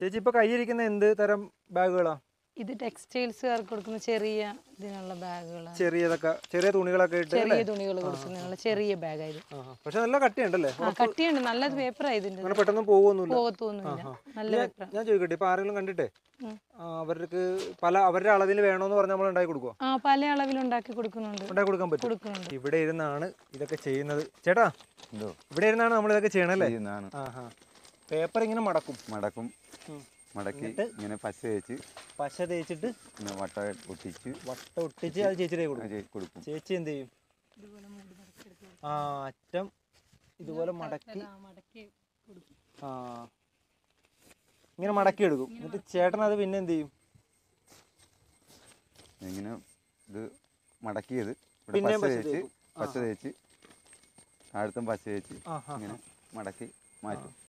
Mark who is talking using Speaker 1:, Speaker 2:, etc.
Speaker 1: ചേച്ചി ഇപ്പൊ കയ്യിരിക്കുന്ന എന്ത് തരം ബാഗുകളാ
Speaker 2: ഇത് ടെക്സ്റ്റൈൽസ് കൊടുക്കുന്ന ചെറിയ ഇതിനുള്ള ബാഗുകളാണ്
Speaker 1: ചെറിയതൊക്കെ ചെറിയ തുണികളൊക്കെ ഇട്ട് ചെറിയ തുണികൾ കൊടുക്കുന്നതിനുള്ള
Speaker 2: ചെറിയ ബാഗായത്
Speaker 1: പക്ഷെ നല്ല കട്ടിയുണ്ടല്ലേ
Speaker 2: കട്ടിയുണ്ട് നല്ല പേപ്പർ ഇതിന്റെ
Speaker 1: പെട്ടെന്ന് പോകുന്നില്ല പോകത്തൊന്നുമില്ല നല്ല ഞാൻ ചോദിക്കട്ടെ ഇപ്പൊ ആരെങ്കിലും കണ്ടിട്ടേ അവർക്ക് പല അവരുടെ അളവിൽ വേണോന്ന് പറഞ്ഞാൽ നമ്മൾ ഉണ്ടാക്കി കൊടുക്കുക
Speaker 2: ആ പല അളവിൽ ഉണ്ടാക്കി കൊടുക്കുന്നുണ്ട് ഉണ്ടാക്കി
Speaker 1: കൊടുക്കാൻ പറ്റും ഇവിടെ ഇരുന്നാണ് ഇതൊക്കെ ചെയ്യുന്നത് ചേട്ടാ ഇവിടെ ഇരുന്നാണ് നമ്മൾ ഇതൊക്കെ ചെയ്യണല്ലേ
Speaker 3: പേപ്പർ ഇങ്ങനെ മടക്കും മടക്കും മടക്കി ഇങ്ങനെ പശ തേച്ച്
Speaker 1: പശ തേച്ചിട്ട്
Speaker 3: വട്ട ഒട്ടിച്ച് വട്ട ഒട്ടിച്ച് അത് ചേച്ചിയുടെ കൊടുക്കും ചേച്ചി എന്ത് ചെയ്യും
Speaker 1: ആ അറ്റം ഇതുപോലെ മടക്കി ആ ഇങ്ങനെ മടക്കി എടുക്കും എന്നിട്ട് ചേട്ടൻ അത് പിന്നെ എന്ത് ചെയ്യും
Speaker 4: ഇങ്ങനെ ഇത് മടക്കിയത് പിന്നെ പശ തേച്ച് പശ തേച്ച് അടുത്തും പശ തേച്ച് ഇങ്ങനെ മടക്കി മാറ്റും